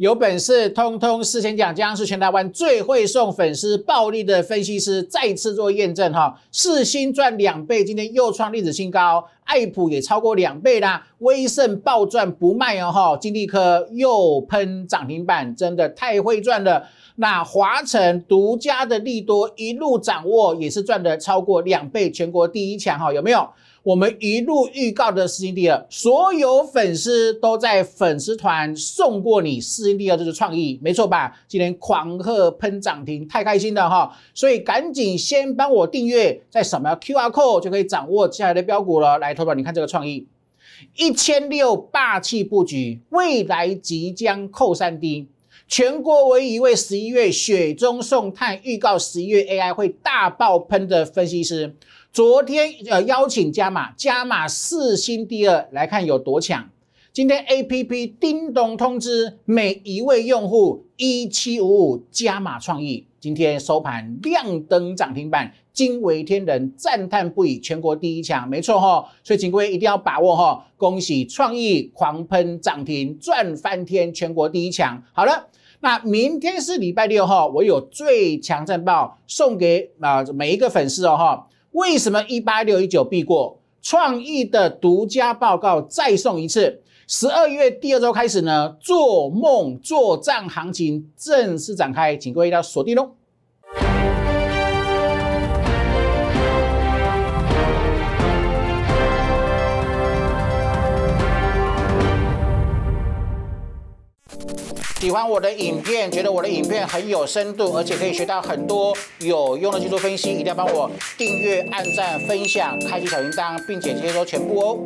有本事通通四千讲，将是全台湾最会送粉丝暴利的分析师，再次做验证哈。四星赚两倍，今天又创历史新高，爱普也超过两倍啦。威盛暴赚不卖哦哈，金利科又喷涨停板，真的太会赚了。那华晨独家的利多一路掌握，也是赚的超过两倍，全国第一强哈，有没有？我们一路预告的四星第二，所有粉丝都在粉丝团送过你四星第二，这是创意，没错吧？今天狂喝喷涨停，太开心了哈！所以赶紧先帮我订阅，再扫描 Q R code 就可以掌握接下来的标股了。来投稿，你看这个创意，一千六霸气布局，未来即将扣三 D。全国唯一一位十一月雪中送炭，预告十一月 A I 会大爆喷的分析师。昨天呃邀请加码，加码四星第二来看有多强。今天 A P P 叮咚通知每一位用户一七五五加码创意，今天收盘亮灯涨停板，惊为天人，赞叹不已，全国第一强，没错哈。所以请各位一定要把握哈，恭喜创意狂喷涨停赚翻天，全国第一强。好了，那明天是礼拜六哈，我有最强战报送给啊每一个粉丝哦哈。为什么一八六一九必过？创意的独家报告再送一次。十二月第二周开始呢，做梦作账行情正式展开，请各位要锁定哦。喜欢我的影片，觉得我的影片很有深度，而且可以学到很多有用的技术分析，一定要帮我订阅、按赞、分享、开启小铃铛，并且接收全部哦。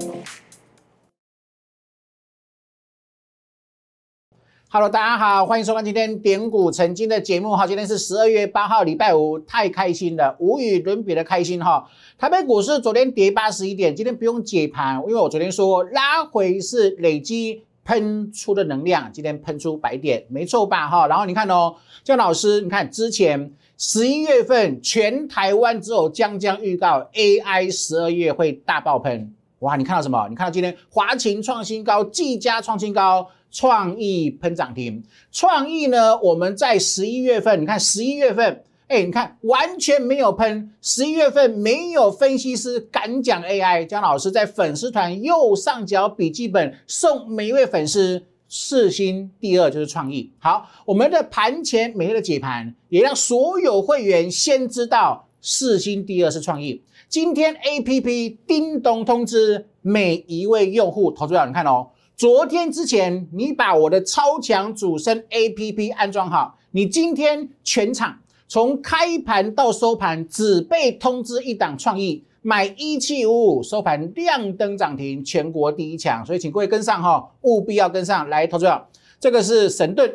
Hello，大家好，欢迎收看今天点股成金的节目哈。今天是十二月八号，礼拜五，太开心了，无与伦比的开心哈。台北股市昨天跌八十一点，今天不用解盘，因为我昨天说拉回是累积。喷出的能量，今天喷出白点，没错吧？哈，然后你看哦，江老师，你看之前十一月份全台湾只有江江预告 AI 十二月会大爆喷，哇！你看到什么？你看到今天华勤创新高，技嘉创新高，创意喷涨停，创意呢？我们在十一月份，你看十一月份。哎，你看，完全没有喷。十一月份没有分析师敢讲 AI。江老师在粉丝团右上角笔记本送每一位粉丝四星。第二就是创意。好，我们的盘前每天的解盘也让所有会员先知道四星第二是创意。今天 A P P 叮咚通知每一位用户，投资要你看哦。昨天之前你把我的超强主升 A P P 安装好，你今天全场。从开盘到收盘只被通知一档创意买一七五五收盘亮灯涨停全国第一强，所以请各位跟上哈，务必要跟上来。投资者，这个是神盾，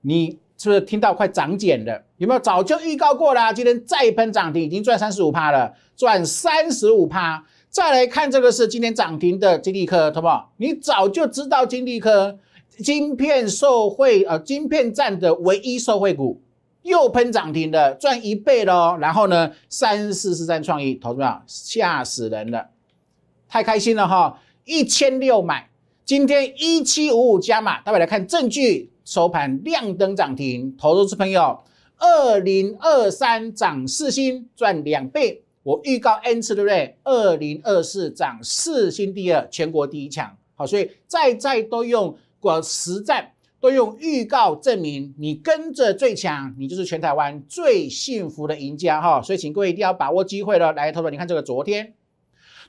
你是不是听到快涨减了？有没有早就预告过啦？今天再喷涨停，已经赚三十五趴了，赚三十五趴。再来看这个是今天涨停的金地科，好不好？你早就知道金地科晶片受惠，呃，晶片站的唯一受惠股。又喷涨停的，赚一倍喽。然后呢，三四四三创一，投资者吓死人了，太开心了哈！一千六买，今天一七五五加码。大家来看，证据收盘亮灯涨停，投资朋友，二零二三涨四星赚两倍，我预告 n 次对不对？二零二四涨四星第二，全国第一强。好，所以再再都用过实战。都用预告证明你跟着最强，你就是全台湾最幸福的赢家哈！所以请各位一定要把握机会了，来投投。你看这个昨天，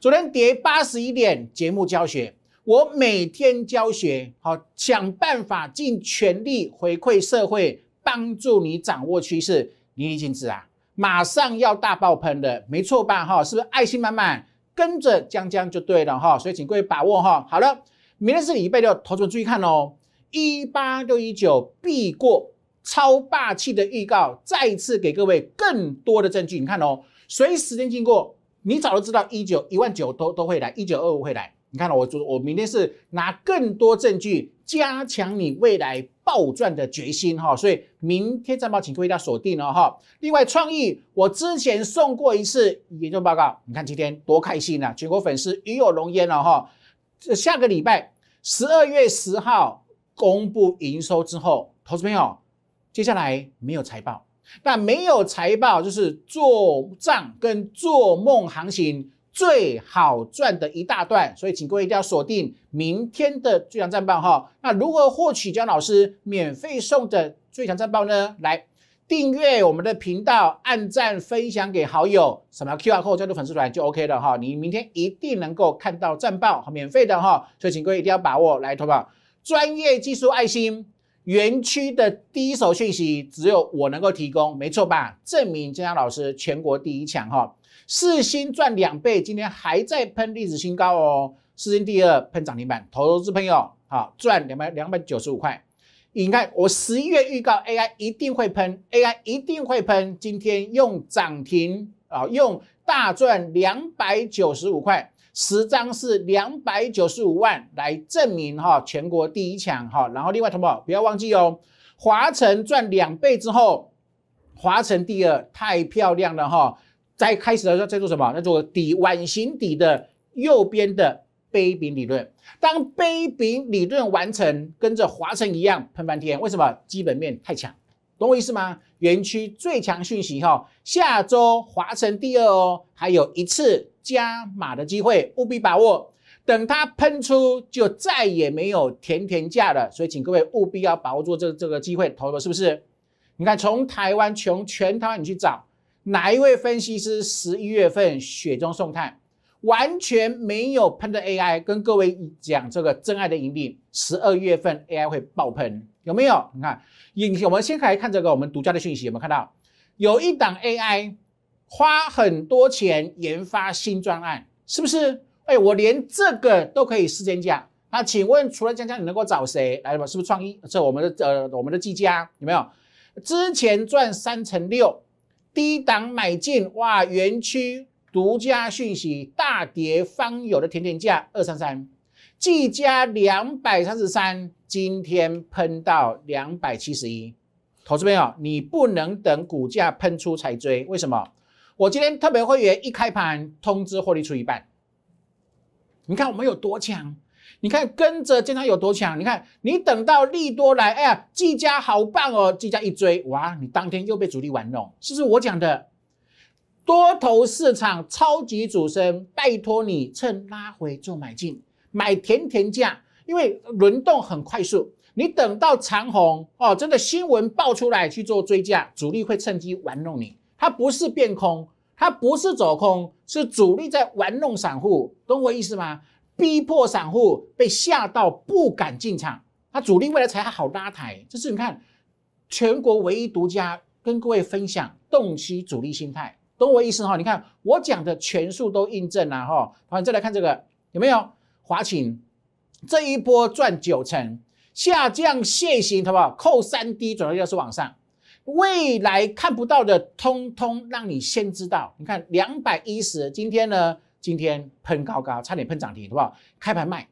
昨天跌八十一点。节目教学，我每天教学，好想办法尽全力回馈社会，帮助你掌握趋势，淋漓尽致啊！马上要大爆喷的，没错吧？哈，是不是爱心满满？跟着江江就对了哈！所以请各位把握哈。好了，明天是礼拜六，投投注意看哦。一八六一九必过，超霸气的预告，再次给各位更多的证据。你看哦，随时间经过，你早都知道一九一万九都都会来，一九二五会来。你看，我我明天是拿更多证据，加强你未来暴赚的决心哈。所以明天战报，请各位要锁定哦哈。另外，创意我之前送过一次研究报告，你看今天多开心啊！全国粉丝鱼有龙烟了哈。下个礼拜十二月十号。公布营收之后，投资朋友，接下来没有财报，那没有财报就是做账跟做梦行情最好赚的一大段，所以请各位一定要锁定明天的最强战报哈。那如何获取江老师免费送的最强战报呢？来订阅我们的频道，按赞分享给好友，扫描 QR Code 加入粉丝团就 OK 了哈。你明天一定能够看到战报免费的哈，所以请各位一定要把握来投保。专业技术爱心园区的第一手讯息，只有我能够提供，没错吧？证明金江老师全国第一强哈，四星赚两倍，今天还在喷历史新高哦，四星第二喷涨停板，投资朋友好赚两百两百九十五块。你看我十一月预告 AI 一定会喷，AI 一定会喷，今天用涨停啊，用大赚两百九十五块。十张是两百九十五万来证明哈，全国第一强哈。然后另外，同学们不要忘记哦，华晨赚两倍之后，华晨第二，太漂亮了哈。在开始的时候在做什么？在做底碗形底的右边的杯柄理论。当杯柄理论完成，跟着华晨一样喷翻天。为什么？基本面太强。懂我意思吗？园区最强讯息哈，下周华晨第二哦，还有一次加码的机会，务必把握。等它喷出，就再也没有甜甜价了。所以请各位务必要把握住这这个机会，投了是不是？你看，从台湾穷全台湾，你去找哪一位分析师十一月份雪中送炭，完全没有喷的 AI，跟各位讲这个真爱的盈利，十二月份 AI 会爆喷。有没有？你看，引我们先来看这个我们独家的讯息有没有看到？有一档 AI 花很多钱研发新专案，是不是？哎，我连这个都可以试真价。那请问除了江江，你能够找谁来？吧？是不是创意？这我们的呃我们的技嘉有没有？之前赚三成六，低档买进哇！园区独家讯息，大跌方有的甜甜价二三三。绩佳两百三十三，今天喷到两百七十一。投资朋友，你不能等股价喷出才追，为什么？我今天特别会员一开盘通知获利出一半。你看我们有多强？你看跟着进他有多强？你看你等到利多来，哎呀，技嘉好棒哦！技嘉一追，哇，你当天又被主力玩弄，是不是我讲的？多头市场超级主升，拜托你趁拉回就买进。买甜甜价，因为轮动很快速，你等到长虹哦，真的新闻爆出来去做追加，主力会趁机玩弄你。它不是变空，它不是走空，是主力在玩弄散户，懂我意思吗？逼迫散户被吓到不敢进场，它主力未了才好拉抬。这是你看，全国唯一独家跟各位分享洞悉主力心态，懂我意思哈？你看我讲的全数都印证了哈。好，再来看这个有没有？华勤这一波赚九成，下降限行，好不好？扣三 D 转到又是往上，未来看不到的，通通让你先知道。你看两百一十，今天呢？今天喷高高，差点喷涨停，好不好？开盘卖，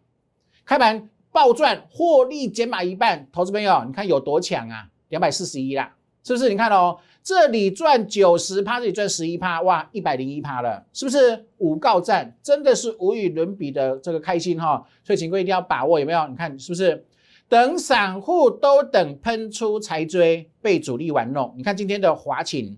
开盘暴赚，获利减码一半。投资朋友，你看有多强啊？两百四十一啦，是不是？你看哦。这里赚九十趴，这里赚十一趴，哇，一百零一趴了，是不是？五告站真的是无与伦比的这个开心哈，所以各位一定要把握，有没有？你看是不是？等散户都等喷出才追，被主力玩弄。你看今天的华勤，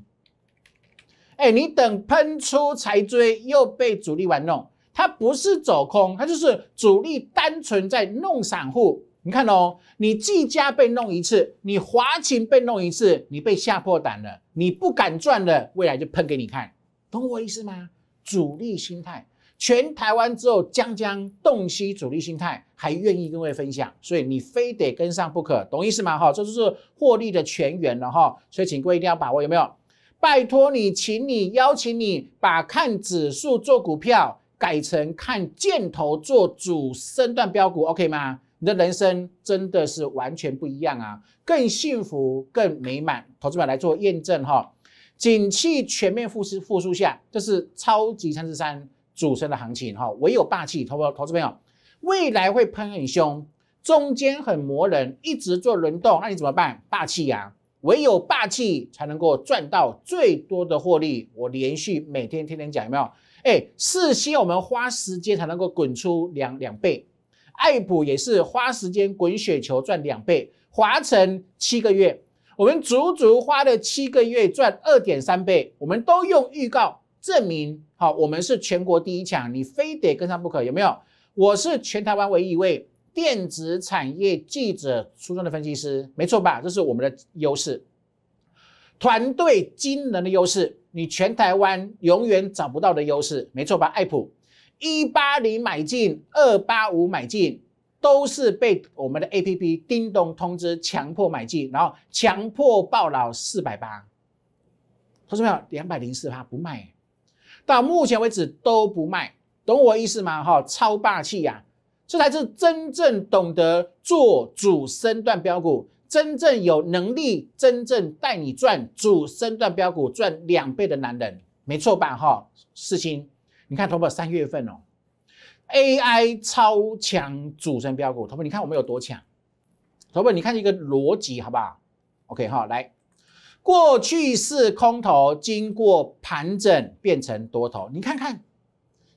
哎，你等喷出才追，又被主力玩弄。它不是走空，它就是主力单纯在弄散户。你看哦，你技家被弄一次，你华勤被弄一次，你被吓破胆了，你不敢赚了，未来就喷给你看，懂我意思吗？主力心态，全台湾只有江江洞悉主力心态，还愿意跟各位分享，所以你非得跟上不可，懂意思吗？哈，这就是获利的全员了哈，所以请各位一定要把握，有没有？拜托你，请你邀请你把看指数做股票，改成看箭头做主升段标股，OK 吗？你的人生真的是完全不一样啊，更幸福、更美满。投资朋来做验证哈，景气全面复苏复苏下，这是超级三十三主成的行情哈。唯有霸气，投不投资朋友，未来会喷很凶，中间很磨人，一直做轮动，那你怎么办？霸气呀！唯有霸气才能够赚到最多的获利。我连续每天天天讲，有没有？哎，是需要我们花时间才能够滚出两两倍。爱普也是花时间滚雪球赚两倍，华晨七个月，我们足足花了七个月赚二点三倍，我们都用预告证明，好，我们是全国第一强，你非得跟上不可，有没有？我是全台湾唯一一位电子产业记者出身的分析师，没错吧？这是我们的优势，团队精人的优势，你全台湾永远找不到的优势，没错吧？爱普。一八零买进，二八五买进，都是被我们的 A P P 叮咚通知强迫买进，然后强迫报了四百八。同学们，两百零四趴不卖，到目前为止都不卖，懂我意思吗？哈，超霸气呀！这才是真正懂得做主升段标股，真正有能力、真正带你赚主升段标股赚两倍的男人，没错吧？哈，四星。你看，头部三月份哦，AI 超强主升标股，头部你看我们有多强？头部你看一个逻辑好不好？OK 哈，来，过去是空头，经过盘整变成多头，你看看，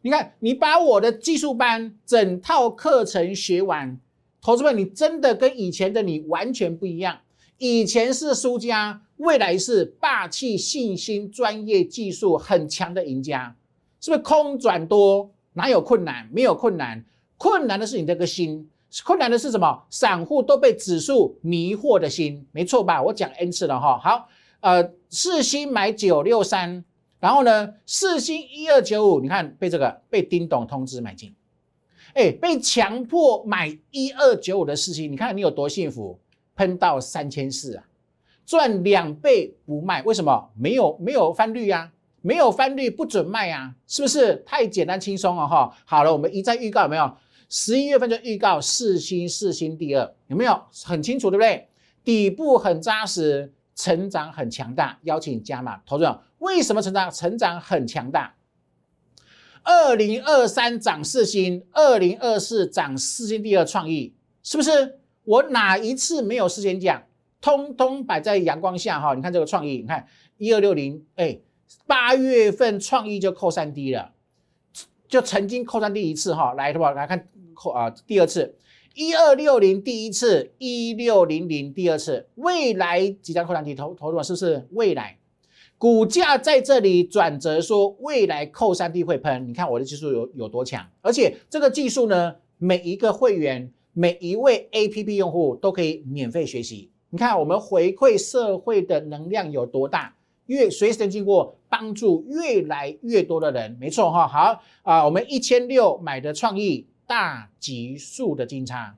你看你把我的技术班整套课程学完，同志们，你真的跟以前的你完全不一样，以前是输家，未来是霸气、信心、专业、技术很强的赢家。是不是空转多？哪有困难？没有困难，困难的是你这个心。困难的是什么？散户都被指数迷惑的心，没错吧？我讲 n 次了哈。好，呃，四星买九六三，然后呢，四星一二九五，你看被这个被丁董通知买进，哎，被强迫买一二九五的四星，你看你有多幸福？喷到三千四啊，赚两倍不卖，为什么？没有没有翻绿呀？没有翻绿不准卖啊！是不是太简单轻松了哈？好了，我们一再预告有没有？十一月份就预告四星，四星第二有没有？很清楚对不对？底部很扎实，成长很强大，邀请加码投资。为什么成长？成长很强大。二零二三涨四星，二零二四涨四星第二创意，是不是？我哪一次没有事先讲？通通摆在阳光下哈！你看这个创意，你看一二六零，哎。八月份创意就扣三 D 了，就曾经扣三 D 一次哈，来，好不好？来看扣啊，第二次，一二六零第一次，一六零零第二次，未来即将扣三 D，投投入了是不是？未来股价在这里转折，说未来扣三 D 会喷，你看我的技术有有多强？而且这个技术呢，每一个会员，每一位 APP 用户都可以免费学习。你看我们回馈社会的能量有多大？越随时经过。帮助越来越多的人，没错哈。好啊，我们一千六买的创意大极速的金叉，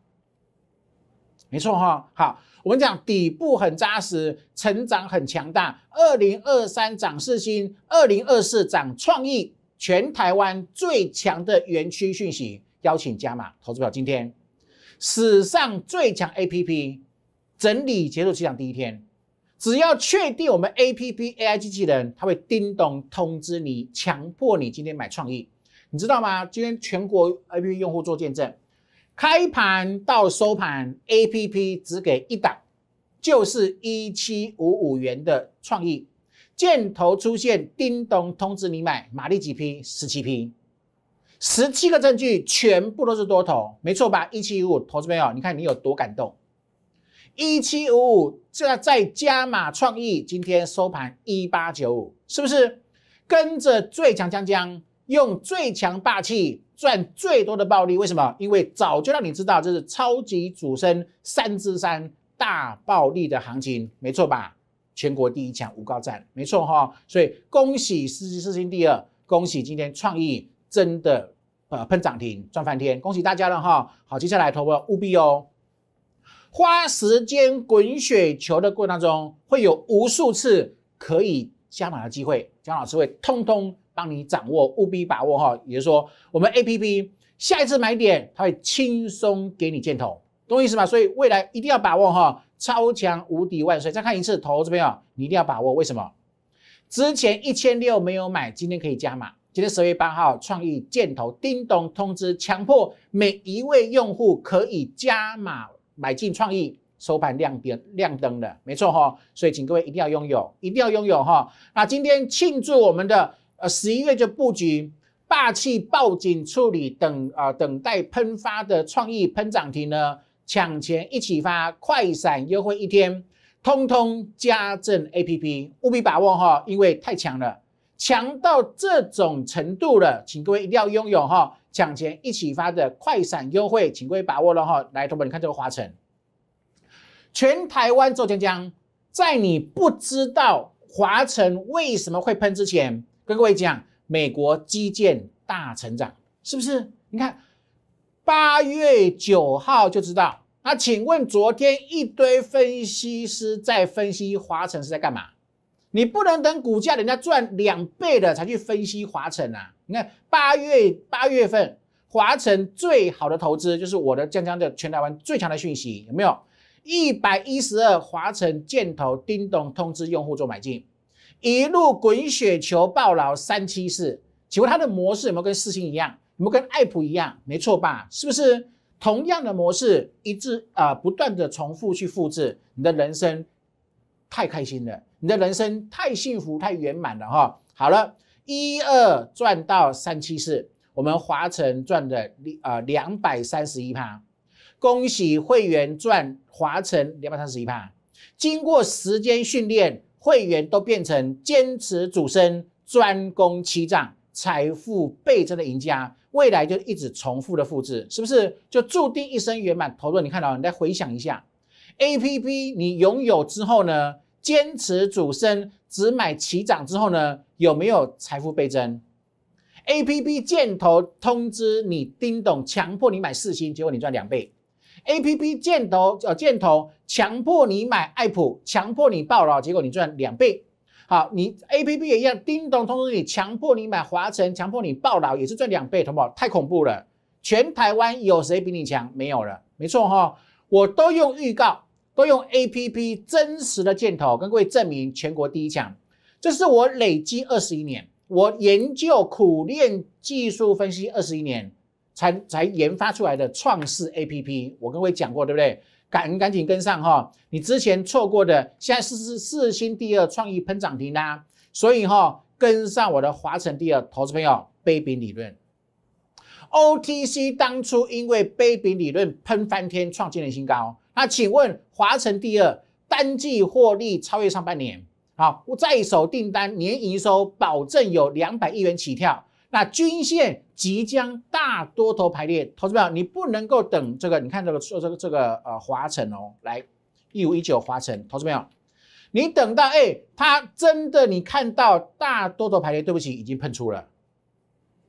没错哈。好，我们讲底部很扎实，成长很强大。二零二三涨四星，二零二四涨创意，全台湾最强的园区讯息，邀请加码投资表。今天史上最强 A P P 整理结束期涨第一天。只要确定我们 A P P A I 机器人，它会叮咚通知你，强迫你今天买创意，你知道吗？今天全国 A P P 用户做见证，开盘到收盘 A P P 只给一档，就是一七五五元的创意，箭头出现叮咚通知你买，马力几匹？十七匹，十七个证据全部都是多头，没错吧？一七五五，投资朋友，你看你有多感动？一七五五，这在加码创意，今天收盘一八九五，是不是跟着最强江江用最强霸气赚最多的暴利？为什么？因为早就让你知道这是超级主升三之三大暴利的行情，没错吧？全国第一强五高战，没错哈。所以恭喜四四星第二，恭喜今天创意真的呃喷涨停赚翻天，恭喜大家了哈。好，接下来投我务必哦。花时间滚雪球的过程当中，会有无数次可以加码的机会，江老师会通通帮你掌握，务必把握哈！也就是说，我们 A P P 下一次买点，它会轻松给你箭头，懂我意思吗？所以未来一定要把握哈！超强无敌万岁！再看一次，投资朋友，你一定要把握。为什么？之前一千六没有买，今天可以加码。今天十月八号，创意箭头叮咚通知，强迫每一位用户可以加码。买进创意，收盘亮点亮灯的，没错哈，所以请各位一定要拥有，一定要拥有哈。那今天庆祝我们的呃十一月就布局，霸气报警处理等啊等待喷发的创意喷涨停呢，抢钱一起发，快闪优惠一天，通通家政 A P P 务必把握哈，因为太强了，强到这种程度了，请各位一定要拥有哈。抢钱一起发的快闪优惠，请各位把握了哈！来，同本你看这个华晨，全台湾周江江，在你不知道华晨为什么会喷之前，跟各位讲，美国基建大成长是不是？你看八月九号就知道。那请问昨天一堆分析师在分析华晨是在干嘛？你不能等股价人家赚两倍的才去分析华晨啊！你看八月八月份华晨最好的投资就是我的江江的全台湾最强的讯息有没有？一百一十二华晨箭头叮咚通知用户做买进，一路滚雪球暴劳三七四，请问它的模式有没有跟四星一样？有没有跟爱普一样？没错吧？是不是同样的模式一直啊不断的重复去复制？你的人生太开心了。你的人生太幸福、太圆满了哈！好了，一二赚到三七四，我们华晨赚的呃两百三十一趴，恭喜会员赚华晨两百三十一趴。经过时间训练，会员都变成坚持主升、专攻七涨、财富倍增的赢家。未来就一直重复的复制，是不是就注定一生圆满？投入，你看到，你再回想一下，A P P 你拥有之后呢？坚持主升，只买起涨之后呢，有没有财富倍增？A P P 箭头通知你，叮咚强迫你买四星，结果你赚两倍。A P P 箭头呃箭头强迫你买爱普，强迫你爆了，结果你赚两倍。好，你 A P P 也一样，叮咚通知你，强迫你买华晨，强迫你爆了，也是赚两倍，懂不懂？太恐怖了，全台湾有谁比你强？没有了，没错哈，我都用预告。都用 A P P 真实的箭头跟各位证明全国第一强，这是我累积二十一年，我研究苦练技术分析二十一年才才研发出来的创世 A P P。我跟各位讲过，对不对？赶赶紧跟上哈，你之前错过的，现在是是是新第二创意喷涨停啦。所以哈，跟上我的华晨第二投资朋友 b a 理论，O T C 当初因为 b a 理论喷翻天，创建了新高。那请问华晨第二单季获利超越上半年，好，我在手订单年营收保证有两百亿元起跳。那均线即将大多头排列，投资友，你不能够等这个，你看这个这个这个呃华晨哦，来一五一九华晨，投资友，你等到哎，它真的你看到大多头排列，对不起，已经碰出了，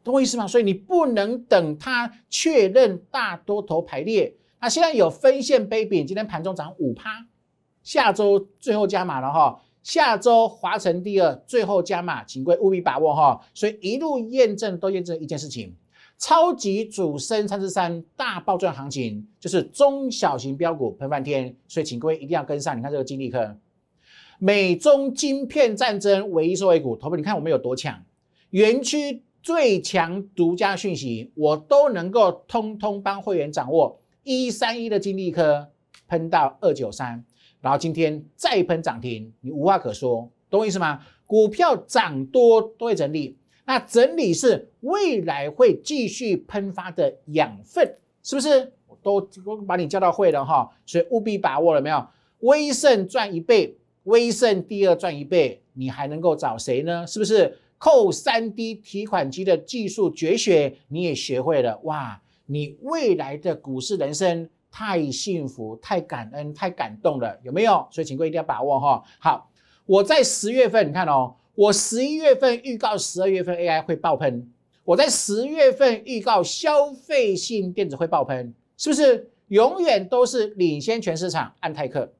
懂我意思吗？所以你不能等它确认大多头排列，那现在有分线杯柄，今天盘中涨五趴，下周最后加码了哈，下周华晨第二最后加码，请位务必把握哈。所以一路验证都验证一件事情，超级主升三十三大暴赚行情，就是中小型标股喷半天，所以请位一定要跟上。你看这个金粒科，美中晶片战争唯一受益股，头部你看我们有多强，园区最强独家讯息，我都能够通通帮会员掌握。一三一的金利科喷到二九三，然后今天再喷涨停，你无话可说，懂我意思吗？股票涨多都会整理，那整理是未来会继续喷发的养分，是不是？我都把你叫到会了哈，所以务必把握了没有？威盛赚一倍，威盛第二赚一倍，你还能够找谁呢？是不是？扣三 D 提款机的技术绝学你也学会了哇？你未来的股市人生太幸福、太感恩、太感动了，有没有？所以请各位一定要把握哈。好，我在十月份，你看哦，我十一月份预告十二月份 AI 会爆喷，我在十月份预告消费性电子会爆喷，是不是永远都是领先全市场？安泰克，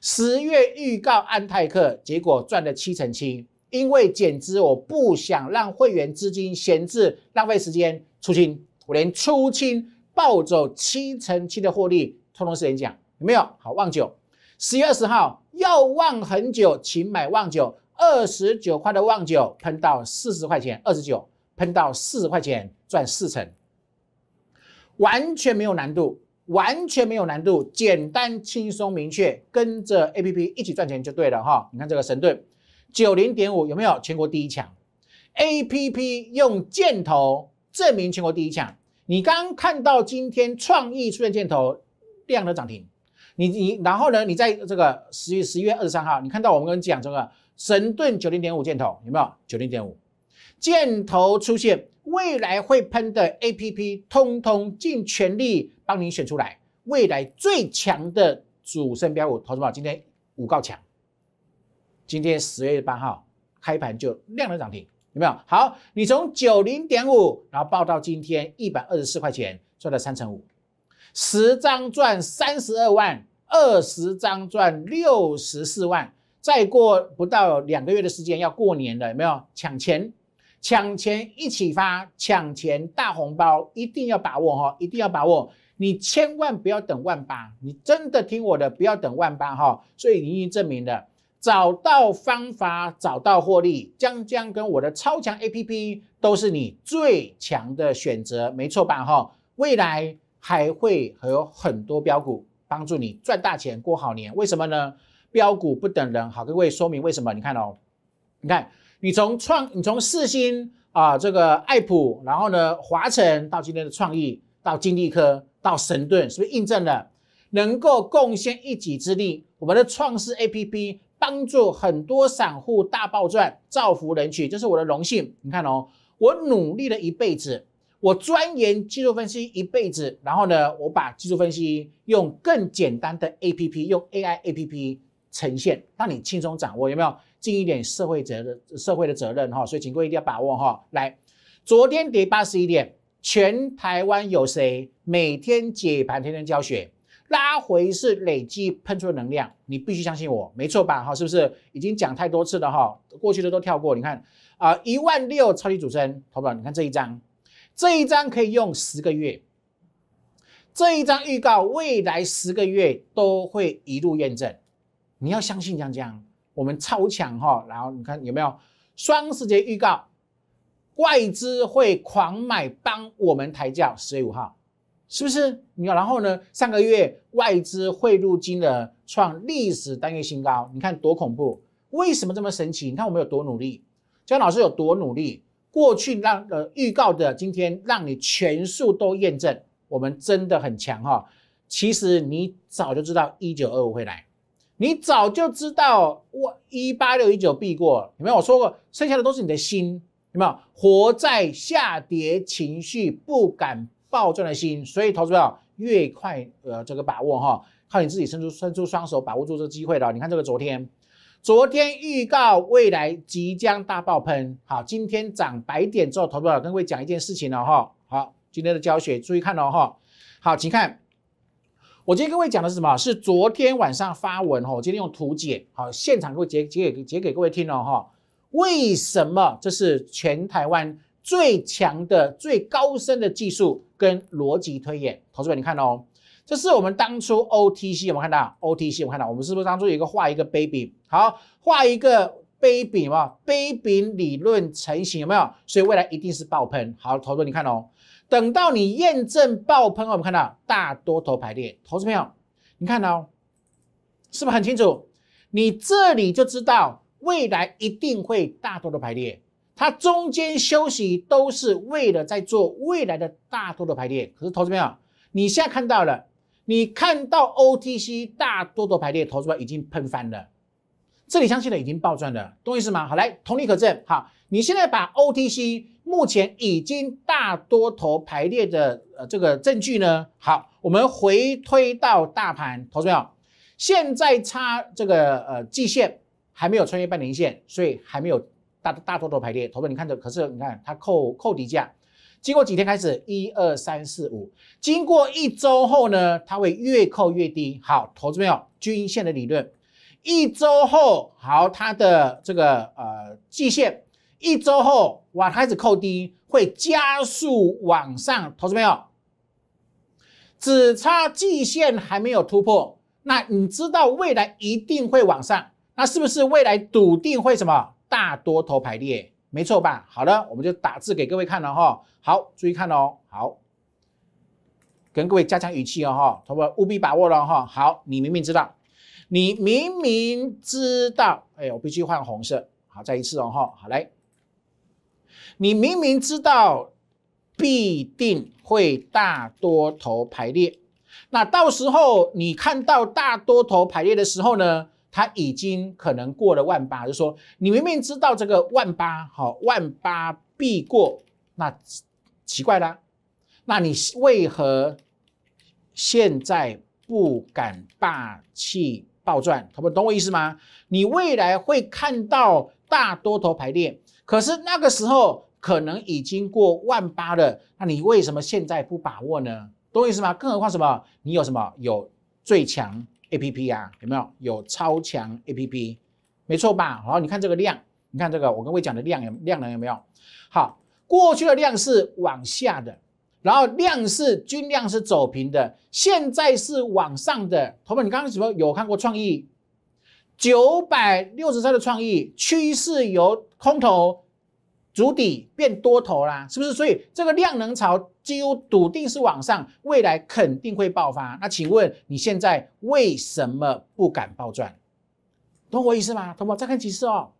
十月预告安泰克，结果赚了七成七，因为减资，我不想让会员资金闲置浪费时间出清。我连初清暴走七成七的获利，通通是演讲有没有？好望九，十月二十号要望很久，请买望九二十九块的望九喷到四十块钱，二十九喷到四十块钱赚四成，完全没有难度，完全没有难度，简单轻松明确，跟着 A P P 一起赚钱就对了哈。你看这个神盾九零点五有没有？全国第一强，A P P 用箭头。证明全国第一强。你刚看到今天创意出现箭头量的涨停，你你然后呢？你在这个十月十一月二十三号，你看到我们跟你讲这个神盾九零点五箭头有没有？九零点五箭头出现，未来会喷的 A P P，通通尽全力帮你选出来，未来最强的主升标股。投资宝今天五告强，今天十月八号开盘就量了涨停。有没有好？你从九零点五，然后报到今天一百二十四块钱，赚了三成五，十张赚三十二万，二十张赚六十四万。再过不到两个月的时间要过年了，有没有抢钱？抢钱一起发，抢钱大红包，一定要把握哈，一定要把握，你千万不要等万八，你真的听我的，不要等万八哈。所以已经证明了。找到方法，找到获利，将将跟我的超强 A P P 都是你最强的选择，没错吧？哈，未来还会有很多标股帮助你赚大钱、过好年。为什么呢？标股不等人。好，各位说明为什么？你看哦，你看，你从创，你从四星啊，这个爱普，然后呢，华晨到今天的创意，到金立科，到神盾，是不是印证了能够贡献一己之力？我们的创世 A P P。帮助很多散户大暴赚，造福人群，这是我的荣幸。你看哦，我努力了一辈子，我钻研技术分析一辈子，然后呢，我把技术分析用更简单的 A P P，用 A I A P P 呈现，让你轻松掌握，有没有？尽一点社会责任，社会的责任哈。所以，请各位一定要把握哈。来，昨天跌八十一点，全台湾有谁每天解盘，天天教学？拉回是累计喷出的能量，你必须相信我，没错吧？哈，是不是已经讲太多次了？哈，过去的都跳过。你看，啊，一万六超级主升，投不好？你看这一张，这一张可以用十个月，这一张预告未来十个月都会一路验证，你要相信江江，我们超强哈。然后你看有没有双十节预告，外资会狂买帮我们抬轿，十月五号。是不是？你看，然后呢？上个月外资汇入金的创历史单月新高，你看多恐怖？为什么这么神奇？你看我们有多努力，江老师有多努力？过去让呃预告的，今天让你全数都验证，我们真的很强哈。其实你早就知道一九二五会来，你早就知道我一八六一九必过，有没有我说过？剩下的都是你的心，有没有活在下跌情绪不敢？暴赚的心，所以投资者越快呃，这个把握哈，靠你自己伸出伸出双手，把握住这个机会了。你看这个昨天，昨天预告未来即将大爆喷，好，今天涨百点之后，投资者跟各位讲一件事情了哈。好，今天的教学注意看喽哈。好，请看，我今天各位讲的是什么？是昨天晚上发文哈，我今天用图解，好，现场各位解解给解给各位听了哈。为什么这是全台湾？最强的、最高深的技术跟逻辑推演，投资者，你看哦，这是我们当初 OTC，我们看到 OTC，我们看到，我们是不是当初有一个画一个 baby？好，画一个 baby 嘛，baby 理论成型有没有？所以未来一定是爆喷。好，投资，你看哦，等到你验证爆喷我们看到大多头排列，投资友，你看到是不是很清楚？你这里就知道未来一定会大多头排列。它中间休息都是为了在做未来的大多的排列。可是，投资朋友，你现在看到了，你看到 OTC 大多头排列，投资朋友已经喷翻了。这里相信的已经暴赚了，懂意思吗？好，来同理可证。好，你现在把 OTC 目前已经大多头排列的呃这个证据呢？好，我们回推到大盘，投资朋友，现在差这个呃季线还没有穿越半年线，所以还没有。大大多头排列，投资你看着，可是你看它扣扣底价，经过几天开始一二三四五，经过一周后呢，它会越扣越低。好，投资没有均线的理论，一周后好，它的这个呃季线，一周后往开始扣低，会加速往上，投资没有，只差季线还没有突破，那你知道未来一定会往上，那是不是未来笃定会什么？大多头排列，没错吧？好的，我们就打字给各位看了哈。好，注意看哦。好，跟各位加强语气哦哈，各位务必把握了哈。好，你明明知道，你明明知道，哎，我必须换红色。好，再一次哦哈。好嘞，你明明知道必定会大多头排列，那到时候你看到大多头排列的时候呢？他已经可能过了万八，就说你明明知道这个万八，好万八必过，那奇怪啦，那你为何现在不敢霸气暴赚？他们懂我意思吗？你未来会看到大多头排列，可是那个时候可能已经过万八了，那你为什么现在不把握呢？懂我意思吗？更何况什么，你有什么有最强？A P P 啊，有没有有超强 A P P，没错吧？然后你看这个量，你看这个，我跟位讲的量有量能有没有？好，过去的量是往下的，然后量是均量是走平的，现在是往上的。同学们，你刚刚有没有有看过创意？九百六十三的创意趋势由空头。足底变多头啦，是不是？所以这个量能潮几乎笃定是往上，未来肯定会爆发。那请问你现在为什么不敢暴赚？懂我意思吗？同胞再看几次哦，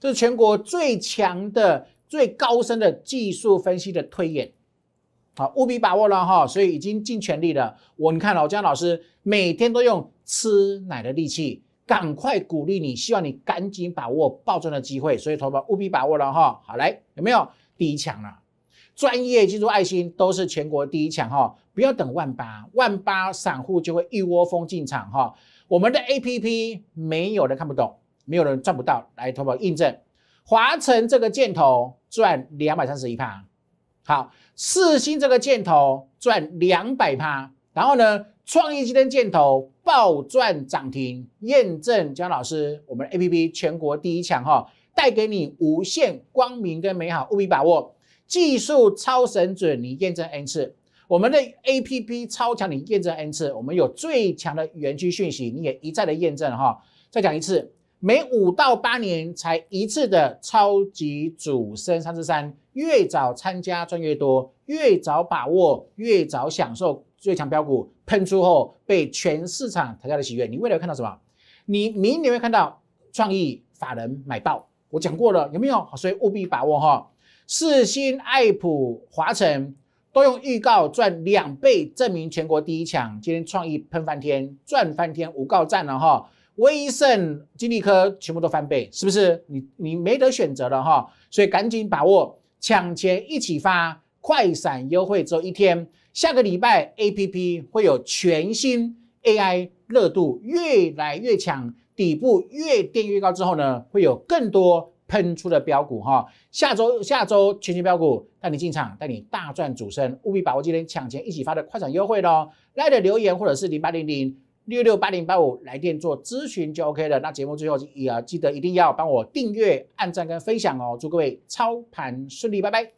这是全国最强的、最高深的技术分析的推演，好，务必把握了哈。所以已经尽全力了。我你看老姜老师每天都用吃奶的力气。赶快鼓励你，希望你赶紧把握暴赚的机会，所以投保务必把握了哈。好来，有没有第一抢了？专业、技术、爱心都是全国第一抢哈。不要等万八，万八散户就会一窝蜂进场哈。我们的 APP 没有人看不懂，没有人赚不到。来投保印证，华晨这个箭头赚两百三十一趴，好，四星这个箭头赚两百趴，然后呢，创意基灯箭头。爆赚涨停，验证江老师，我们的 A P P 全国第一强哈，带给你无限光明跟美好，务必把握，技术超神准，你验证 N 次，我们的 A P P 超强，你验证 N 次，我们有最强的园区讯息，你也一再的验证哈。再讲一次，每五到八年才一次的超级主升三十三，越早参加赚越多，越早把握越早享受最强标股。喷出后被全市场抬高的喜悦，你未来看到什么？你明年会看到创意法人买爆。我讲过了，有没有？所以务必把握哈。四新、爱普、华晨都用预告赚两倍，证明全国第一抢。今天创意喷翻天，赚翻天，无告赚了哈。威盛、金利科全部都翻倍，是不是？你你没得选择了哈，所以赶紧把握，抢钱一起发，快闪优惠只有一天。下个礼拜，A P P 会有全新 A I 热度越来越强，底部越垫越高之后呢，会有更多喷出的标股哈。下周下周全新标股带你进场，带你大赚主升，务必把握今天抢钱一起发的快闪优惠哦。来的留言或者是零八零零六六八零八五来电做咨询就 O K 了。那节目最后也要记得一定要帮我订阅、按赞跟分享哦。祝各位操盘顺利，拜拜。